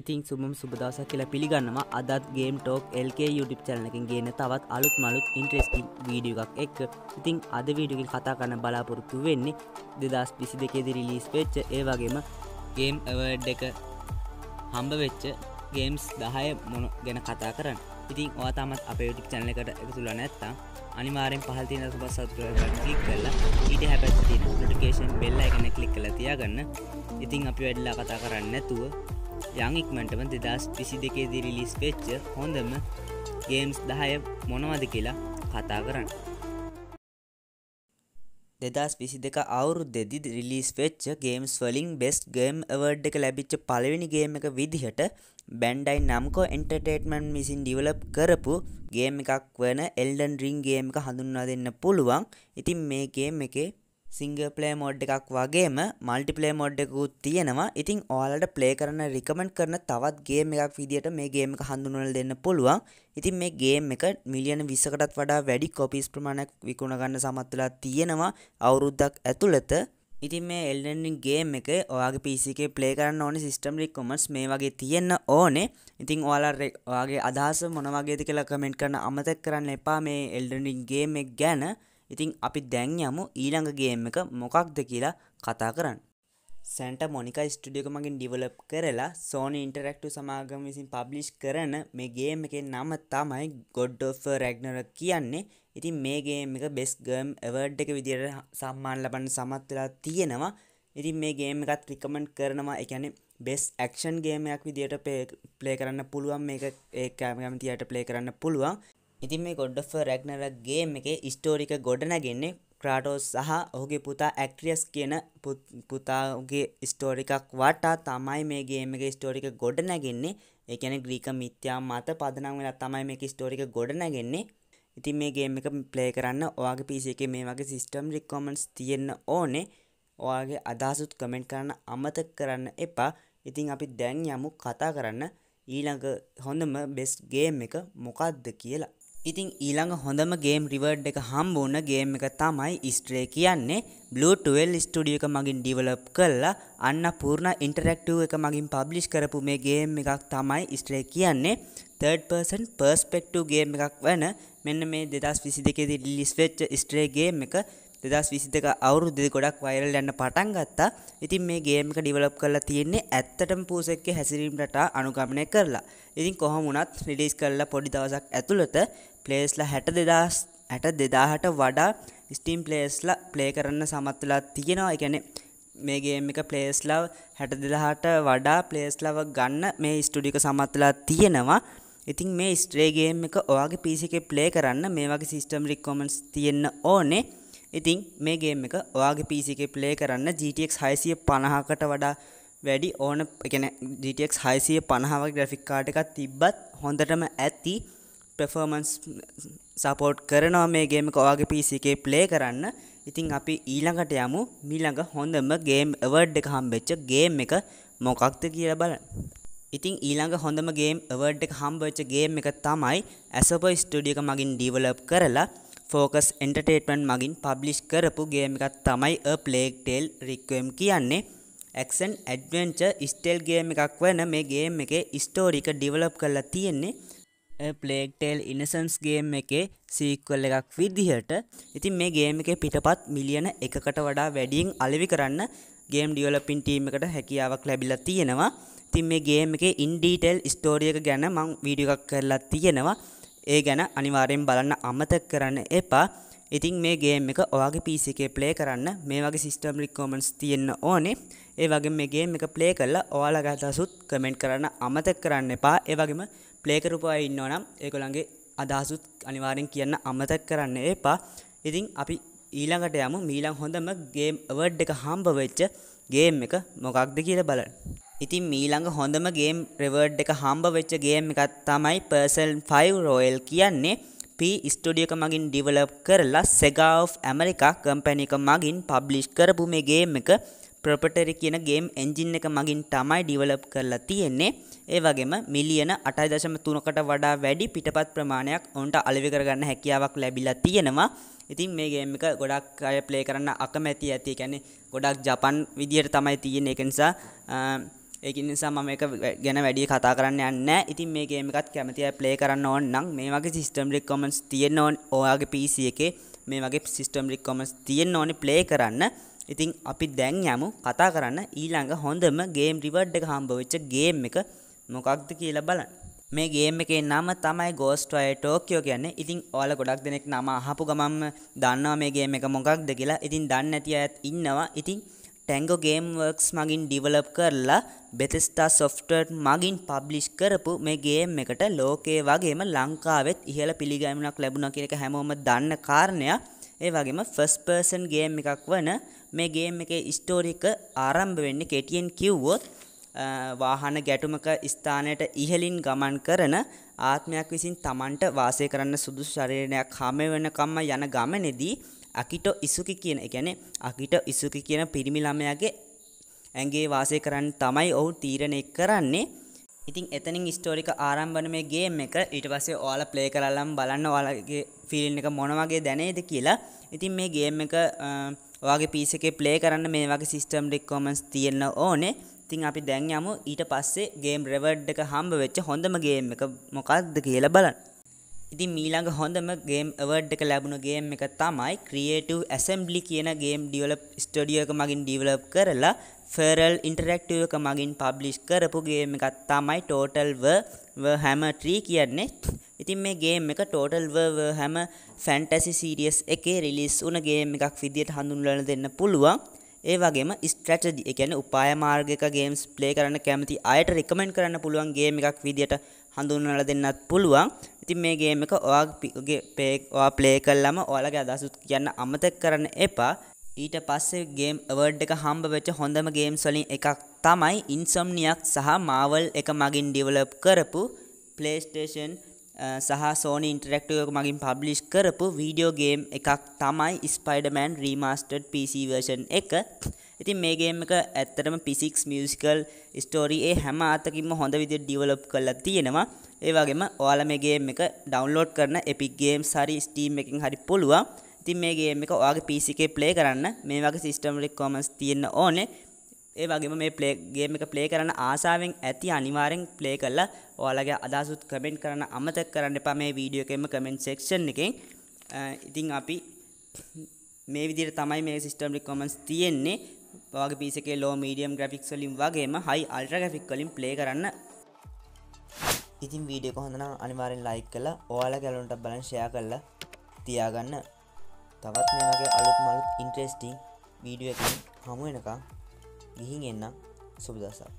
ඉතින් සුබම් සුබදවස කියලා පිළිගන්නවා අදත් ගේම් ටෝක් LK YouTube චැනලකින් ගේන තවත් අලුත් මලුත් ඉන්ට්‍රෙස්ටිං වීඩියෝ එකක් එක්ක ඉතින් අද වීඩියෝකින් කතා කරන්න බලාපොරොත්තු වෙන්නේ 2022 දී රිලීස් වෙච්ච ඒ වගේම ගේම් අවර්ඩ් එක හම්බ වෙච්ච ගේම්ස් 10 මොන ගැන කතා කරන්න. ඉතින් ඔයා තාමත් අපේ YouTube channel එකට එකතු වෙලා නැත්නම් අනිවාර්යෙන් පහළ තියෙන සුබ subscribe button click කරලා ඊට හැපැත්ත තියෙන notification bell icon එක click කරලා තියාගන්න. ඉතින් අපි වැඩිලා කතා කරන්නේ නැතුව යංඉක්මටම දෙදස් විසි දෙකේ දිරිලිස් වෙච්ච හොඳම ගේම්ස් දහය මොනවද කියලා කතා කරන්න දෙදස් විසි දෙක අවුරුද්දෙදි රිලිස් වෙච්ච ගේම්ස් වලින් බෙස් ගේම් අවර්ඩ් එක ලැබිච්ච පලවෙනි ගේම එක විදිහට බැන්ඩයි නම්කෝ එන්ටර්ටේට්මන් විසින් ඩිවලප් කරපු ගේම් එකක් වන එල්ඩන් රිං ගේම් එක හඳුන්වා දෙන්න පුළුවන් ඉතින් මේ ගේම් එකේ සිංගපලේ මොඩ් එකක් වගේම මල්ටිපලේ මොඩ්ඩකුත් තියෙනවා ඉතිං ඕලට ප්ලේ කරන රිකමෙන්ට් කරන තවත් ගේම එකක් විදිට මේ ගේම එක හඳුනල දෙන්න පුළුවන් ඉතින් මේ ගේම් එක මිලියන විසකටත් වඩා වැඩි කොපිස් ප්‍රමාණක් විකුණගන්න සමත්තුලා තියෙනවා අවුරුද්දක් ඇතුළත ඉතින් මේ එල්ඩෙන්ඩින් ගේම් එක ඔයාගේ පිසිකේ ප්ලේ කරන්න ඕනේ සිස්ටම් රිකොමස් මේ වගේ තියෙන්න ඕනේ ඉතින් ඔයාලා ඔයාගේ අදහස මොන වගේද කියලා කමෙන්ට් කරන්න අමතක කරන්න එපා මේ එල්ඩෙන්ඩින් ගේම් එක ගැන ඉතිං අපි දැන් යමු ඊළඟ ගේම් එක මොකක්ද කියලා කතා කරන්න. සැන්ට මොනික ස්ටඩියක මගින් ඩිවලප් කරලා සෝනි ඉන්ටරෙක්ටු සමාගම විසින් පබ්ලිෂ් කරන මේ ගේම් එකෙන් නම තමයි ගොඩ්ඩෝෆ රැග්නර කියන්නේ ඉතින් මේ ගේම් එක බෙස් ගම් එවර්ඩ් එක විදියට සම්මාන ලබන්න සමත්වෙලා තියෙනවා ඉතින් මේ ගේම් එකත් රිකමෙන්ට් කරනවා එකැනෙ බෙස් ඇක්ෂන් ගේමයක් විදියට පේ ප්ලේ කරන්න පුළුවන් මේ කෑමකමතියට ප්ලේ කරන්න පුළුවන් ඉතින් මේ ගොඩ් ඔෆ් රැග්නරක් ගේම් එකේ ස්ටෝරික ගොඩනගන්නේ ක්‍රාටෝස් සහ ඔහුගේ පුතා ඇක්ට්‍රියස් කියන පුතාගේ ස්ටෝරිකක් වටා තමයි මේ ගේම් එකේ ස්ටෝරික ගොඩනගන්නේ ඒ කියන්නේ ග්‍රීක මිත්‍යා මත පදනම් වෙලා තමයි මේක ස්ටෝරික ගොඩනගන්නේ ඉතින් මේ ගේම් එක ප්ලේ කරන්න ඔයාගේ PC එකේ මේ වගේ සිස්ටම් රික්වයර්මන්ට්ස් තියෙන්න ඕනේ. ඔයාගේ අදහසුත් කමෙන්ට් කරන්න අමතක කරන්න එපා. ඉතින් අපි දැන් යමු කතා කරන්න ඊළඟ හොඳම බෙස්ට් ගේම් එක මොකක්ද කියලා. ඉතින් ඊළඟ හොඳම ගේම් රිවර්ඩ් එක හම්බුන ගේම් එක තමයි ස්ට්‍රේ කියන්නේ Bluetooth ස්ටුඩියෝ එක මගින් ඩිවලොප් කරලා අන්නපූර්ණ ඉන්ටරැක්ටිව් එක මගින් පබ්ලිෂ් කරපු මේ ගේම් එකක් තමයි ස්ට්‍රේ කියන්නේ third person perspective ගේම් එකක් වෙන මෙන්න මේ 2022 දී රිලීස් වෙච්ච ස්ට්‍රේ ගේම් එක දෙදස් විසිතක අවුරුද්දෙ ගොඩක් වයිරල් යන්න පටන් ගත්තා ඉතින් මේ ගේම්ක ඩිවලප් කරලා තියෙන්නේ ඇත්තටම පූසෙක්ක හැසිරීම් රටා අනුගමනය කරලා ඉතින් කොහොමුණත් රිඩිස් කරලා පොඩි දවසක් ඇතුළත ප්ලේස්ලා හැට දෙදස් ඇට දෙදාහට වඩා ස්ටීම් ප්ලේස්ලා ප්ලේ කරන්න සමත්තුලා තියෙනවා එකැනෙ මේ ගේම් එක ප්ලේස්ලව් හැට දෙදහට වඩා ප්ලේස්ලව ගන්න මේ ස්ටුඩික සමත්තුලා තියෙනවා ඉතින් මේ ස්ට්‍රේගේම් එක ඔයාගේ පිසිකේ ප්ලේ කරන්න මේ වගේ සිිස්ටම් රික්කොමන්ස් තියෙන්න්න ඕනේ ඉතින් මේ ගේම් එක ඔයාගේ PC එකේ ප්ලේ කරන්න GTX 650කට වඩා වැඩි ඕන කියන්නේ GTX 650 වගේ graphic card එකක් තිබ්බත් හොඳටම ඇති performance support කරනවා මේ ගේම් එක ඔයාගේ PC එකේ ප්ලේ කරන්න. ඉතින් අපි ඊළඟට යමු මීළඟ හොඳම ගේම් award එක හම්බෙච්ච ගේම් එක මොකක්ද කියලා බලන්න. ඉතින් ඊළඟ හොඳම ගේම් award එක හම්බෙච්ච ගේම් එක තමයි Asobo Studio එක මගින් develop කරලා ෆෝකස් එන්ටර්ටේට්මන්ට් මගින් පබ්ලිෂ් කරපු ගේම් එකක් තමයි A Plague Tale Requiem කියන්නේ. ඇක්ෂන් ඇඩ්වෙන්චර් ස්ටයිල් ගේම් එකක් වෙන මේ ගේම් එකේ ස්ටෝරි එක ඩෙවලොප් කරලා තියෙන්නේ. A Plague Tale Innocence game එකේ සීක්වල් එකක් විදිහට. ඉතින් මේ ගේම් එකේ පිටපත් මිලියන 1කට වඩා වැඩියෙන් අලෙවි කරන්න ගේම් ඩිවලොපින් ටීම් එකට හැකියාවක් ලැබිලා තියෙනවා. ඉතින් මේ ගේම් එකේ ඉන් ඩීටේල් ස්ටෝරි එක ගැන මම වීඩියෝ එකක් කරලා තියෙනවා. ඒ ගැන අනිවාරයෙන් බලන්න අමතක් කරන්න එපා ඉතින් මේ ගේම් එක ඔයාගේ පිසි එකේ ප්ලේ කරන්න මේ වගේ සිස්ටම් රිකෝමන්ස් තියෙන්න ඕනේ ඒ වගේ මේ ගේම් එක ප්ලේ කරලා ඔයාලා ගතසුත් කමෙන්ට් කරන්න අමතක් කරන්න එපා ඒ වගේම ප්ලේ කරපු අය ඉන්නවා නම් ඒගොල්ලන්ගේ අදහසුත් අනිවාරයෙන් කියන්න අමතක් කරන්න එපා ඉතින් අපි ඊළඟට යමු මීළං හොඳම ගේම් වර්ඩ් එක හම්බවෙච්ච ගේම් එක මොකක්ද කියල බලන්න ඉතින් මීළඟ හොඳම ගේම් රෙවර්ඩ් එක හම්බ වෙච්ච ගේම් එකක් තමයි Persel 5 Royal කියන්නේ P Studio එක මගින් ඩිවෙලොප් කරලා Sega of America කම්පැනි එක මගින් පබ්ලිෂ් කරපු මේ ගේම් එක ප්‍රොපටරි කියන ගේම් එන්ජින් එක මගින් තමයි ඩිවෙලොප් කරලා තියෙන්නේ. ඒ වගේම මිලියන 8.3කට වඩා වැඩි පිටපත් ප්‍රමාණයක් ඔවුන්ට අලෙවි කරගන්න හැකියාවක් ලැබිලා තියෙනවා. ඉතින් මේ ගේම් එක ගොඩක් අය ප්ලේ කරන්න අකමැති ඇති. ඒ කියන්නේ ගොඩක් ජපන් විදියට තමයි තියෙන්නේ. ඒක නිසා ඒකින් නිසා මම එක ගැන වැඩිය කතා කරන්න යන්න ඉතින් මේ ගේම එකත් කැමතිය ප්ලේ කරන්න ඕන්න නම් මේ වගේ සිස්ටම් රික් කොමන්ස් තියෙන්න ඕන ඔයාගේ පිසි එකේ මේ වගේ සිස්ටම් රික් කොමන්ස් තියෙන්න ඕනේ ප්ලේ කරන්න ඉතින් අපි දැන් යමු කතා කරන්න ඊළඟ හොඳම ගේම් රිවර්ඩ් එක හම්බ වෙච්ච ගේම් එක මොකක්ද කියලා බලන්න මේ ගේම් එකේ නම තමයි ගෝස්ට් වය ටෝකියෝ කියන්නේ. ඉතින් ඔයාලා ගොඩක් දෙනෙක් නම අහපු ගමන්ම දන්නවා මේ ගේම් එක මොකක්ද කියලා. ඉතින් දන්නේ නැති අයත් ඉන්නවා. ඉතින් ටැංගෝ ගේම් වර්ක්ස් මගින් ඩිවලප් කරලා බෙතෙස්ටා සොෆ්ටර් මගින් පබ්ලිෂ් කරපු මේ ගේම් එකට ලෝකයේ වගේම ලංකාවෙත් ඉහළ පිළිගැමුණක් ලැබුණා කියන එක හැමෝම දන්න කාරණයක්. ඒ වගේම ෆස්ට් පර්සන් ගේම් එකක් වන මේ ගේම් එකේ ස්ටෝරි එක ආරම්භ වෙන්නේ කෙටියෙන් කිව්වොත් වාහන ගැටුමක ස්ථානයට ඉහලින් ගමන් කරන ආත්මයක් විසින් තමන්ට වාසය කරන්න සුදු ශරීරයක් හමවනකම්ම යන ගමනෙදී අකිට ඉසුකි කියන එකැනෙ අකිට ඉසුකි කියන පිරිමි ළමයාගේ ඇගේ වාසය කරන්න තමයි ඔහු තීරණය කරන්නේ ඉතින් එතනින් ස්ටෝරික ආරම්භන මේ ගේම් එක ඊට පස්සේ ඔයාල ප්ලේ කරලම් බලන්න ඔයාලගේ ෆිල්ම් එක මොන වගේ දැනේද කියලා ඉතින් මේ ගේම් එක ඔයාගේ පීස එකේ ප්ලේ කරන්න මේ වගේ සිස්ටම් රික්කොමන්ස් තියෙන්න ඕනේ ඉතින් අපි දැන් යමු ඊට පස්සේ ගේම් රෙවර්ඩ් එක හම්බ වෙච්ච හොඳම ගේම් එක මොකක්ද කියලා බලන්න ඉතින් මීළඟ හොඳම ගේම් අවර්ඩ් එක ලැබුණ ගේම් එක තමයි ක්‍රියේටිව් ඇසම්බ්ලි කියන ගේම් ඩිවලප් ස්ටඩියෝ එක මගින් ඩිවලොප් කරලා ෆෙරල් ඉන්ටරැක්ටිව් එක මගින් පබ්ලිෂ් කරපු ගේම් එකක් තමයි ටෝටල් වර් හැමට්‍රී කියන්නේ. ඉතින් මේ ගේම් එක ටෝටල් වර් හැම ෆැන්ටසි සීරියස් එකේ රිලීස් වුණ ගේම් එකක් විදියට හඳුන්වලා දෙන්න පුළුවන්. ඒ වගේම ස්ට්‍රැටජි ඒ කියන්නේ උපාය මාර්ගයක ගේම්ස් ප්ලේ කරන්න කැමති අයට රෙකමෙන්ඩ් කරන්න පුළුවන් ගේම් එකක් විදියට හඳුන්වලා දෙන්නත් පුළුවන්. ඉතින් මේ ගේම් එක ඔයාගේ පේක් ඔයා ප්ලේ කළාම ඔයාලගේ අදහසුත් කියන්න අමතක කරන්න එපා. ඊට පස්සේ ගේම් අවර්ඩ් එක හම්බ වෙච්ච හොඳම ගේම්ස් වලින් එකක් තමයි ඉන්සොම්නියක් සහ මාවල් එක මගින් ඩිවලොප් කරපු PlayStation සහ සෝනි ඉන්ටරෙක්ටව එක මගින් පබ්ලිෂ් කරපු වීඩියෝ ගේම් එකක් තමයි ස්පයිඩමෑන් රීමස්ටඩ් PC වර්ෂන් එක. ඉතින් මේ ගේම් එක ඇත්තටම පිසික්ස් මියුසිකල් ස්ටෝරි ඒ හැම අතකින්ම හොඳ විදිහට ඩිවලොප් කරලා තියෙනවා. ඒ වගේම ඔයාලා මේ ගේම් එක ඩවුන්ලෝඩ් කරන Epic Games හරි Steam එකකින් හරි පුළුවන්. ඉතින් මේ ගේම් එක ඔයාගේ PC එකේ play කරන්න මේ වගේ system requirements තියෙන්න ඕනේ. ඒ වගේම මේ play ගේම් එක play කරන්න ආසාවෙන් ඇති අනිවාර්යෙන් play කරලා ඔයාලගේ අදහසුත් comment කරන්න අමතක කරන්න එපා මේ වීඩියෝ එකේම comment section එකෙන්. ඉතින් අපි මේ විදිහට තමයි මේ සිස්ටම් රික්වයර්මන්ට්ස් තියෙන්නේ වගේ පිස එකේ ලෝ මීඩියම් ග්‍රෆික්ස් වලින් වගේම හයි අල්ට්‍රා ග්‍රැෆික් වලින් ප්ලේ කරන්න ඉතින් වීඩියෝ කොහොඳනම් අනිවාර්යෙන් ලයික් කරලා ඔයාලා ගැලුන්ට බලන් ෂෙයා කරලා තියාගන්න තවත් මේ වගේ අලුත් මලුත් ඉන්ට්‍රෙස්ටිං වීඩියෝ එකින් හමු වෙනකම් ගිහින් එන්න සුබ දවසක්